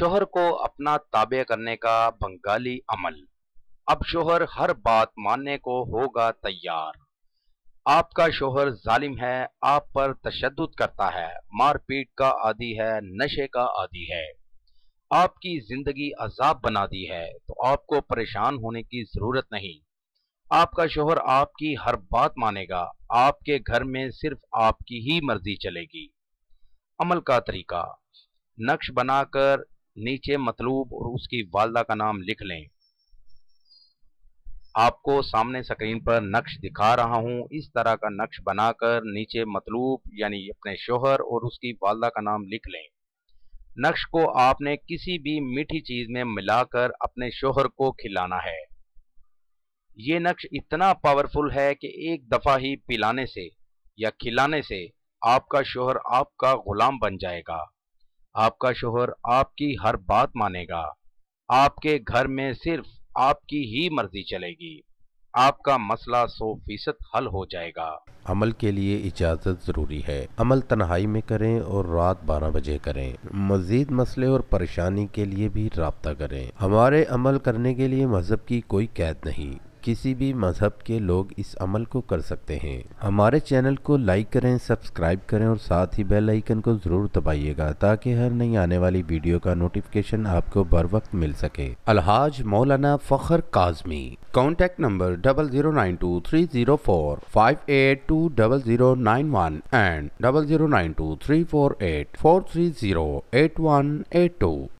शोहर को अपना ताबे करने का बंगाली अमल अब शोहर हर बात मानने को होगा तैयार आपका शोहर जालिम है आप पर तशद करता है मारपीट का आदि है नशे का आदि है आपकी जिंदगी अजाब बना दी है तो आपको परेशान होने की जरूरत नहीं आपका शोहर आपकी हर बात मानेगा आपके घर में सिर्फ आपकी ही मर्जी चलेगी अमल का तरीका नक्श बनाकर नीचे मतलूब और उसकी वालदा का नाम लिख लें आपको सामने स्क्रीन पर नक्श दिखा रहा हूं इस तरह का नक्श बनाकर नीचे मतलूब यानी अपने शोहर और उसकी वालदा का नाम लिख लें नक्श को आपने किसी भी मीठी चीज़ में मिलाकर अपने शोहर को खिलाना है ये नक्श इतना पावरफुल है कि एक दफ़ा ही पिलाने से या खिलाने से आपका शोहर आपका ग़ुलाम बन जाएगा आपका शोहर आपकी हर बात मानेगा आपके घर में सिर्फ आपकी ही मर्जी चलेगी आपका मसला सौ फीसद हल हो जाएगा अमल के लिए इजाज़त ज़रूरी है अमल तन्हाई में करें और रात बारह बजे करें मज़ीद मसले और परेशानी के लिए भी रबता करें हमारे अमल करने के लिए मज़हब की कोई कैद नहीं किसी भी मज़हब के लोग इस अमल को कर सकते हैं हमारे चैनल को लाइक करें सब्सक्राइब करें और साथ ही बेल आइकन को ज़रूर दबाइएगा ताकि हर नई आने वाली वीडियो का नोटिफिकेशन आपको बर वक्त मिल सके Alhaj Maulana Fakhar Kazmi contact number double zero nine two three zero four five eight two double zero nine one and double zero nine two three four eight four three zero eight one eight to